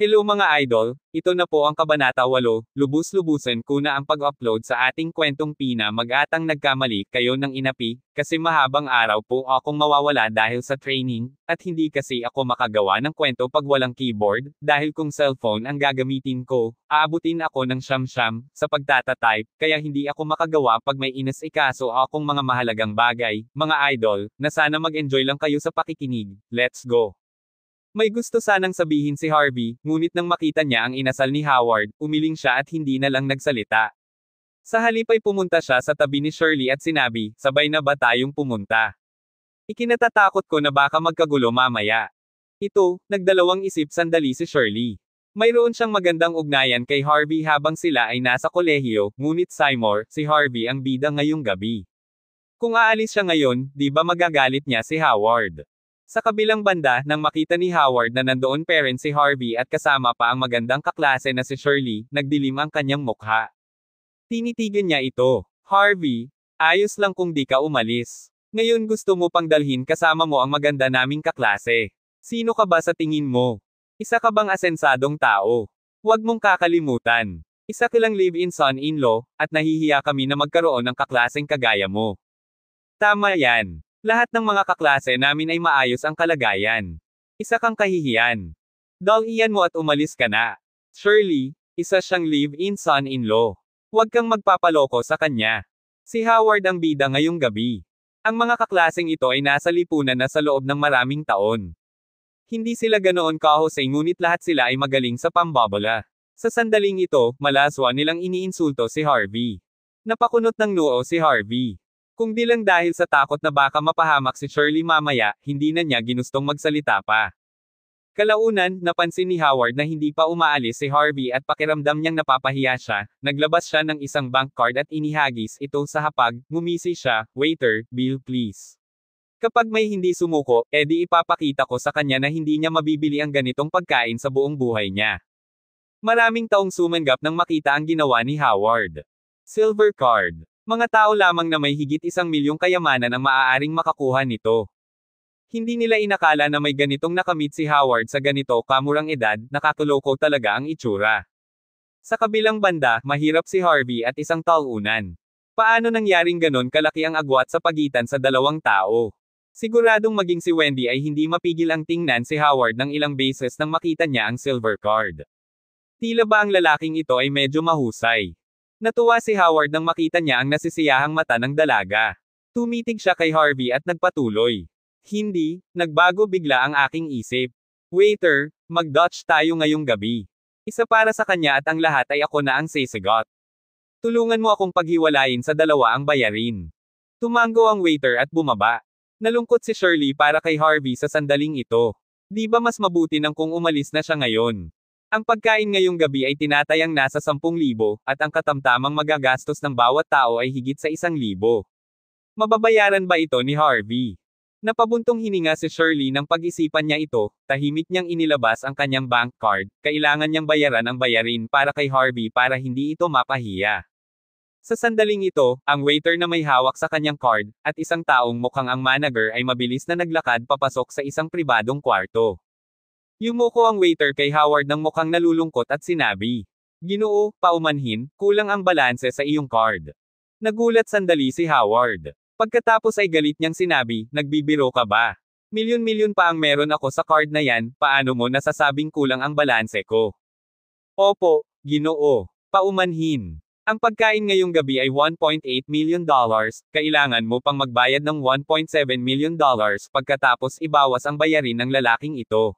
Hello mga idol, ito na po ang Kabanata 8, lubus-lubusan ko na ang pag-upload sa ating kwentong pina mag-atang nagkamali kayo ng inapi, kasi mahabang araw po akong mawawala dahil sa training, at hindi kasi ako makagawa ng kwento pag walang keyboard, dahil kung cellphone ang gagamitin ko, aabutin ako ng siyam-siyam, sa pagtatatype, kaya hindi ako makagawa pag may inas-ikaso akong mga mahalagang bagay, mga idol, na sana mag-enjoy lang kayo sa pakikinig, let's go! May gusto sanang sabihin si Harvey, ngunit nang makita niya ang inasal ni Howard, umiling siya at hindi na lang nagsalita. Sa halip ay pumunta siya sa tabi ni Shirley at sinabi, sabay na ba tayong pumunta? Ikinatatakot ko na baka magkagulo mamaya. Ito, nagdalawang isip sandali si Shirley. Mayroon siyang magandang ugnayan kay Harvey habang sila ay nasa kolehiyo, ngunit Seymour, si Harvey ang bida ngayong gabi. Kung aalis siya ngayon, di ba magagalit niya si Howard? Sa kabilang banda, nang makita ni Howard na nandoon parent si Harvey at kasama pa ang magandang kaklase na si Shirley, nagdilim ang kanyang mukha. Tinitigan niya ito. Harvey, ayos lang kung di ka umalis. Ngayon gusto mo pang dalhin kasama mo ang maganda naming kaklase. Sino ka ba sa tingin mo? Isa ka bang asensadong tao? Huwag mong kakalimutan. Isa kilang live-in son-in-law, at nahihiya kami na magkaroon ng kaklaseng kagaya mo. Tama yan. Lahat ng mga kaklase namin ay maayos ang kalagayan. Isa kang kahihiyan. Doll iyan mo at umalis ka na. Shirley, isa siyang live-in son-in-law. Huwag kang magpapaloko sa kanya. Si Howard ang bida ngayong gabi. Ang mga kaklaseng ito ay nasa lipunan na sa loob ng maraming taon. Hindi sila ganoon kahusay ngunit lahat sila ay magaling sa pambabola. Sa sandaling ito, malaswa nilang iniinsulto si Harvey. Napakunot ng noo si Harvey. Kung di lang dahil sa takot na baka mapahamak si Shirley mamaya, hindi na niya ginustong magsalita pa. Kalaunan, napansin ni Howard na hindi pa umaalis si Harvey at pakiramdam niyang napapahiya siya, naglabas siya ng isang bank card at inihagis ito sa hapag, ngumisi siya, waiter, bill please. Kapag may hindi sumuko, edi ipapakita ko sa kanya na hindi niya mabibili ang ganitong pagkain sa buong buhay niya. Maraming taong sumanggap nang makita ang ginawa ni Howard. Silver Card mga tao lamang na may higit isang milyong kayamanan ang maaaring makakuha nito. Hindi nila inakala na may ganitong nakamit si Howard sa ganito kamurang edad, nakatuloko talaga ang itsura. Sa kabilang banda, mahirap si Harvey at isang talunan. Paano nangyaring ganon kalaki ang agwat sa pagitan sa dalawang tao? Siguradong maging si Wendy ay hindi mapigil ang tingnan si Howard ng ilang beses nang makita niya ang silver card. Tila ba ang lalaking ito ay medyo mahusay? Natuwa si Howard nang makita niya ang nasisiyahang mata ng dalaga. Tumitig siya kay Harvey at nagpatuloy. Hindi, nagbago bigla ang aking isip. Waiter, mag-Dutch tayo ngayong gabi. Isa para sa kanya at ang lahat ay ako na ang sisigot. Tulungan mo akong paghiwalayin sa dalawa ang bayarin. Tumango ang waiter at bumaba. Nalungkot si Shirley para kay Harvey sa sandaling ito. Di ba mas mabuti nang kung umalis na siya ngayon? Ang pagkain ngayong gabi ay tinatayang nasa 10,000 at ang katamtamang magagastos ng bawat tao ay higit sa 1,000. Mababayaran ba ito ni Harvey? Napabuntong hininga si Shirley nang pag-isipan niya ito, tahimik niyang inilabas ang kanyang bank card, kailangan niyang bayaran ang bayarin para kay Harvey para hindi ito mapahiya. Sa sandaling ito, ang waiter na may hawak sa kanyang card, at isang taong mukhang ang manager ay mabilis na naglakad papasok sa isang pribadong kwarto. Yumuko ang waiter kay Howard ng mukhang nalulungkot at sinabi. Ginoo, paumanhin, kulang ang balanse sa iyong card. Nagulat sandali si Howard. Pagkatapos ay galit niyang sinabi, nagbibiro ka ba? Milyon-milyon pa ang meron ako sa card na yan, paano mo nasasabing kulang ang balanse ko? Opo, ginoo, paumanhin. Ang pagkain ngayong gabi ay 1.8 million dollars, kailangan mo pang magbayad ng 1.7 million dollars pagkatapos ibawas ang bayarin ng lalaking ito.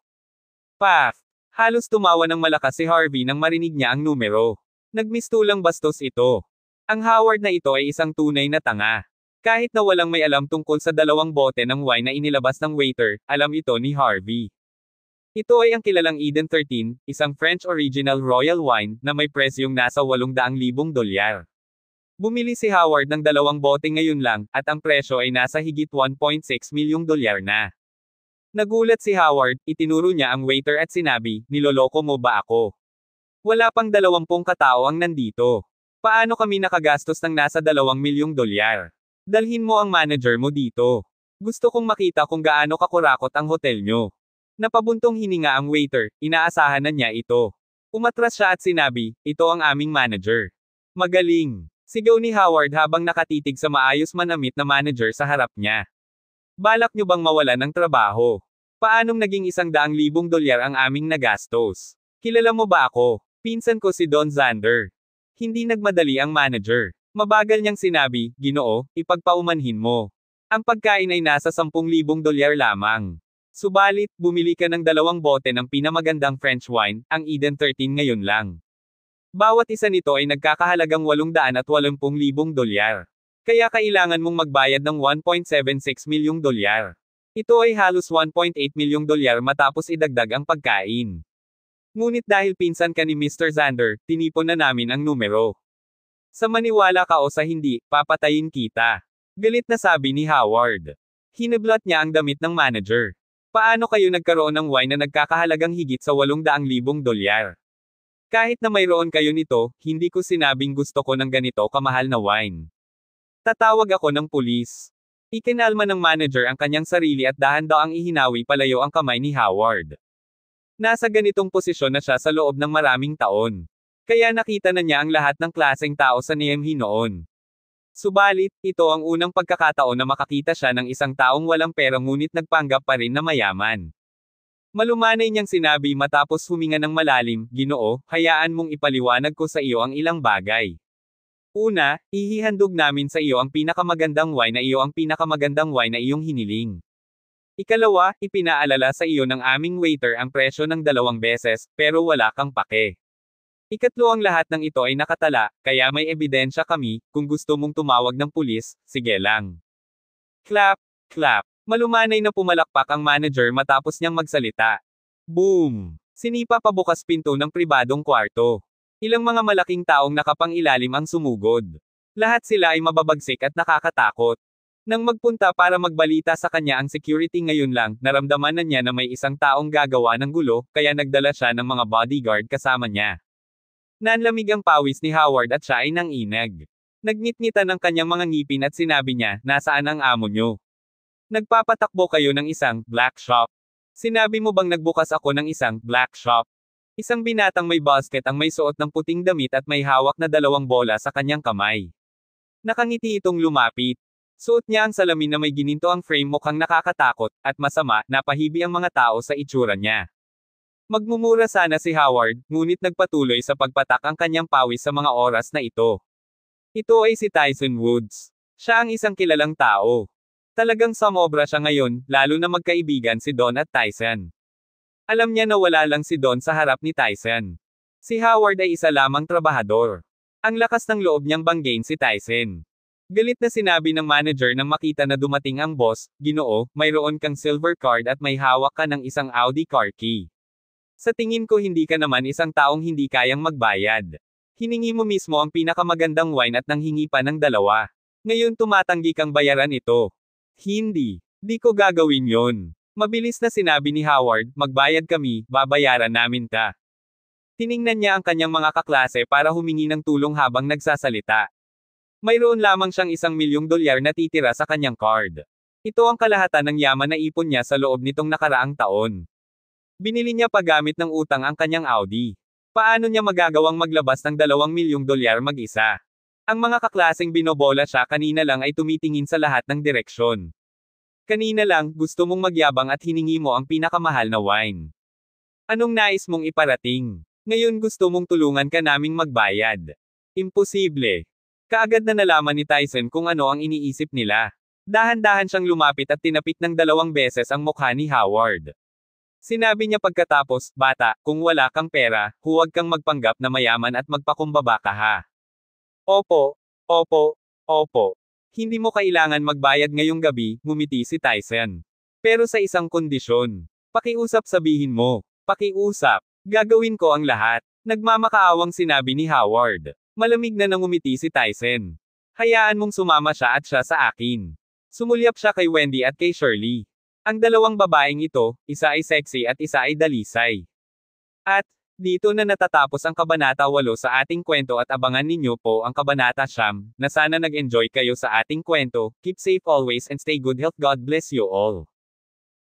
Path. Halos tumawa ng malakas si Harvey nang marinig niya ang numero. Nagmistulang bastos ito. Ang Howard na ito ay isang tunay na tanga. Kahit na walang may alam tungkol sa dalawang bote ng wine na inilabas ng waiter, alam ito ni Harvey. Ito ay ang kilalang Eden 13, isang French original royal wine na may presyong nasa 800,000 dolyar. Bumili si Howard ng dalawang bote ngayon lang at ang presyo ay nasa higit 1.6 milyong dolyar na. Nagulat si Howard, itinuro niya ang waiter at sinabi, niloloko mo ba ako? Wala pang dalawampung katao ang nandito. Paano kami nakagastos ng nasa dalawang milyong dolyar? Dalhin mo ang manager mo dito. Gusto kong makita kung gaano kakurakot ang hotel nyo. Napabuntong hininga ang waiter, inaasahan na niya ito. Umatras siya at sinabi, ito ang aming manager. Magaling! Sigaw ni Howard habang nakatitig sa maayos manamit na manager sa harap niya. Balak nyo bang mawala ng trabaho? Paanong naging isang daang libong dolyar ang aming nagastos? Kilala mo ba ako? Pinsan ko si Don Zander. Hindi nagmadali ang manager. Mabagal niyang sinabi, Ginoo, ipagpaumanhin mo. Ang pagkain ay nasa 10,000 dolyar lamang. Subalit, bumili ka ng dalawang bote ng pinamagandang French wine, ang Eden 13 ngayon lang. Bawat isa nito ay nagkakahalagang 80,000 dolyar. Kaya kailangan mong magbayad ng 1.76 milyong dolyar. Ito ay halos 1.8 milyong dolyar matapos idagdag ang pagkain. Ngunit dahil pinsan ka ni Mr. Zander, tinipon na namin ang numero. Sa maniwala ka o sa hindi, papatayin kita. Galit na sabi ni Howard. Hinablat niya ang damit ng manager. Paano kayo nagkaroon ng wine na nagkakahalagang higit sa 800,000 dolyar? Kahit na mayroon kayo nito, hindi ko sinabing gusto ko ng ganito kamahal na wine. Tatawag ako ng pulis. Ikinalma ng manager ang kanyang sarili at dahan daw ang ihinawi palayo ang kamay ni Howard. Nasa ganitong posisyon na siya sa loob ng maraming taon. Kaya nakita na niya ang lahat ng klaseng tao sa Niemhi noon. Subalit, ito ang unang pagkakataon na makakita siya ng isang taong walang pera ngunit nagpanggap pa rin na mayaman. Malumanay niyang sinabi matapos huminga ng malalim, Ginoo, hayaan mong ipaliwanag ko sa iyo ang ilang bagay. Una, ihihandog namin sa iyo ang pinakamagandang wine na iyo ang pinakamagandang wine na iyong hiniling. Ikalawa, ipinaalala sa iyo ng aming waiter ang presyo ng dalawang beses, pero wala kang pake. Ikatlo ang lahat ng ito ay nakatala, kaya may ebidensya kami, kung gusto mong tumawag ng pulis, sige lang. Clap, clap. Malumanay na pumalakpak ang manager matapos niyang magsalita. Boom! Sinipa pa bukas pinto ng pribadong kwarto. Ilang mga malaking taong nakapangilalim ang sumugod. Lahat sila ay mababagsik at nakakatakot. Nang magpunta para magbalita sa kanya ang security ngayon lang, naramdaman na niya na may isang taong gagawa ng gulo, kaya nagdala siya ng mga bodyguard kasama niya. Nanlamig ang pawis ni Howard at siya ay nang inag. Nagngitngitan ng kanyang mga ngipin at sinabi niya, nasaan ang amo niyo? Nagpapatakbo kayo ng isang black shop. Sinabi mo bang nagbukas ako ng isang black shop? Isang binatang may basket ang may suot ng puting damit at may hawak na dalawang bola sa kanyang kamay. Nakangiti itong lumapit. Suot niya ang salamin na may gininto ang frame mukhang nakakatakot, at masama, napahibi ang mga tao sa itsura niya. Magmumura sana si Howard, ngunit nagpatuloy sa pagpatak ang kanyang pawis sa mga oras na ito. Ito ay si Tyson Woods. Siya ang isang kilalang tao. Talagang samobra siya ngayon, lalo na magkaibigan si Don at Tyson. Alam niya na wala lang si Don sa harap ni Tyson. Si Howard ay isa lamang trabahador. Ang lakas ng loob niyang banggain si Tyson. Galit na sinabi ng manager nang makita na dumating ang boss, Ginoo, mayroon kang silver card at may hawak ka ng isang Audi car key. Sa tingin ko hindi ka naman isang taong hindi kayang magbayad. Hiningi mo mismo ang pinakamagandang wine at nanghingi pa ng dalawa. Ngayon tumatanggi kang bayaran ito. Hindi. Di ko gagawin yon. Mabilis na sinabi ni Howard, magbayad kami, babayaran namin ka. Tiningnan niya ang kanyang mga kaklase para humingi ng tulong habang nagsasalita. Mayroon lamang siyang isang milyong dolyar na titira sa kanyang card. Ito ang kalahatan ng yaman na ipon niya sa loob nitong nakaraang taon. Binili niya paggamit ng utang ang kanyang Audi. Paano niya magagawang maglabas ng dalawang milyong dolyar mag-isa? Ang mga kaklaseng binobola siya kanina lang ay tumitingin sa lahat ng direksyon. Kanina lang, gusto mong magyabang at hiningi mo ang pinakamahal na wine. Anong nais mong iparating? Ngayon gusto mong tulungan ka naming magbayad. Imposible. Kaagad na nalaman ni Tyson kung ano ang iniisip nila. Dahan-dahan siyang lumapit at tinapik ng dalawang beses ang mukha ni Howard. Sinabi niya pagkatapos, bata, kung wala kang pera, huwag kang magpanggap na mayaman at magpakumbaba ka ha. Opo, opo, opo. Hindi mo kailangan magbayad ngayong gabi, ngumiti si Tyson. Pero sa isang kondisyon. Pakiusap sabihin mo. Pakiusap. Gagawin ko ang lahat. Nagmamakaawang sinabi ni Howard. Malamig na nangumiti si Tyson. Hayaan mong sumama siya at siya sa akin. Sumulyap siya kay Wendy at kay Shirley. Ang dalawang babaeng ito, isa ay sexy at isa ay dalisay. At, dito na natatapos ang Kabanata 8 sa ating kwento at abangan ninyo po ang Kabanata Siyam, na sana nag-enjoy kayo sa ating kwento, keep safe always and stay good health God bless you all.